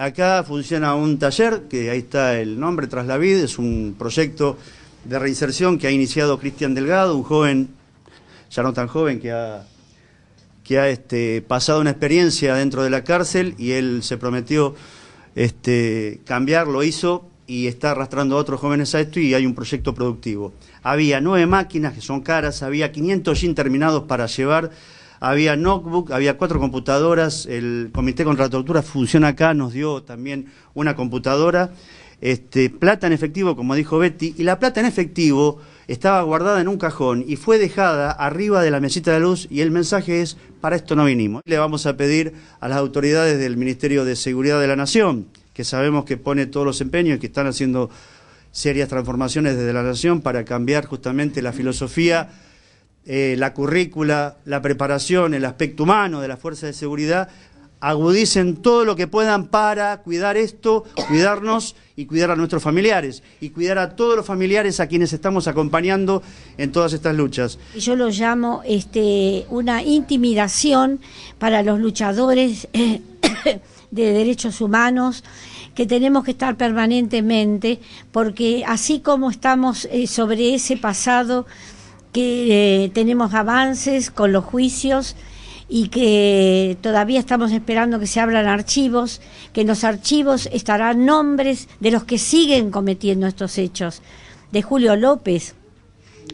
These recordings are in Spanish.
Acá funciona un taller, que ahí está el nombre, Tras la Vida, es un proyecto de reinserción que ha iniciado Cristian Delgado, un joven, ya no tan joven, que ha, este, pasado una experiencia dentro de la cárcel y él se prometió este, cambiar, lo hizo y está arrastrando a otros jóvenes a esto y hay un proyecto productivo. Había nueve máquinas que son caras, había 500 yin terminados para llevar había notebook, había cuatro computadoras, el Comité contra la Tortura funciona acá, nos dio también una computadora, este, plata en efectivo, como dijo Betty, y la plata en efectivo estaba guardada en un cajón y fue dejada arriba de la mesita de luz y el mensaje es, para esto no vinimos. Le vamos a pedir a las autoridades del Ministerio de Seguridad de la Nación, que sabemos que pone todos los empeños y que están haciendo serias transformaciones desde la Nación para cambiar justamente la filosofía eh, la currícula, la preparación, el aspecto humano de las fuerzas de seguridad, agudicen todo lo que puedan para cuidar esto, cuidarnos y cuidar a nuestros familiares y cuidar a todos los familiares a quienes estamos acompañando en todas estas luchas. Yo lo llamo este, una intimidación para los luchadores de derechos humanos que tenemos que estar permanentemente porque así como estamos eh, sobre ese pasado que eh, tenemos avances con los juicios y que todavía estamos esperando que se abran archivos, que en los archivos estarán nombres de los que siguen cometiendo estos hechos, de Julio López,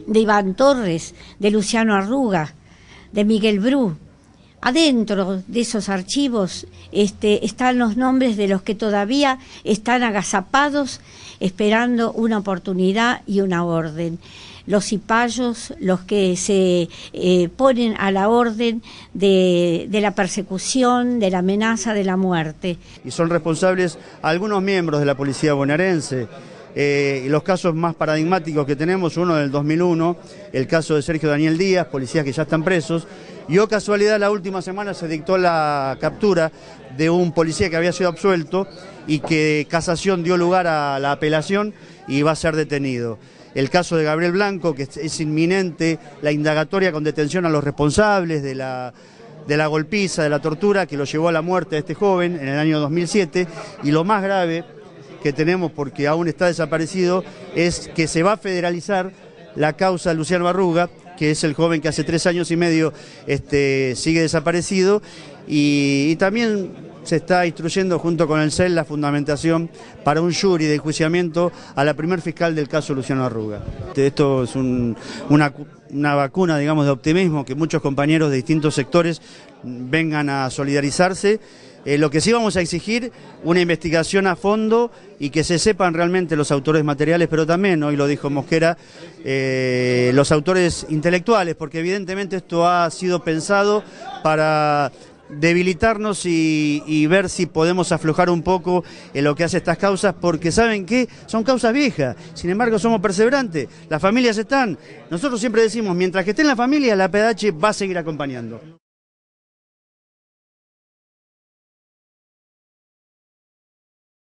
de Iván Torres, de Luciano Arruga, de Miguel Bru, adentro de esos archivos este, están los nombres de los que todavía están agazapados esperando una oportunidad y una orden. Los cipayos, los que se eh, ponen a la orden de, de la persecución, de la amenaza, de la muerte. Y son responsables algunos miembros de la policía bonaerense. Eh, los casos más paradigmáticos que tenemos, uno del 2001, el caso de Sergio Daniel Díaz, policías que ya están presos, y oh casualidad la última semana se dictó la captura de un policía que había sido absuelto y que casación dio lugar a la apelación y va a ser detenido el caso de Gabriel Blanco, que es inminente la indagatoria con detención a los responsables de la, de la golpiza, de la tortura que lo llevó a la muerte de este joven en el año 2007, y lo más grave que tenemos, porque aún está desaparecido, es que se va a federalizar la causa Luciano Arruga, que es el joven que hace tres años y medio este, sigue desaparecido, y, también se está instruyendo junto con el CEL la fundamentación para un jury de enjuiciamiento a la primer fiscal del caso Luciano Arruga. Este, esto es una, vacuna, digamos, de optimismo, que muchos compañeros de distintos sectores vengan a solidarizarse eh, lo que sí vamos a exigir, una investigación a fondo y que se sepan realmente los autores materiales, pero también, hoy lo dijo Mosquera, eh, los autores intelectuales, porque evidentemente esto ha sido pensado para debilitarnos y, ver si podemos aflojar un poco en lo que hace estas causas, porque saben que son causas viejas, sin embargo somos perseverantes, las familias están, nosotros siempre decimos, mientras que en la familia, la PDH va a seguir acompañando.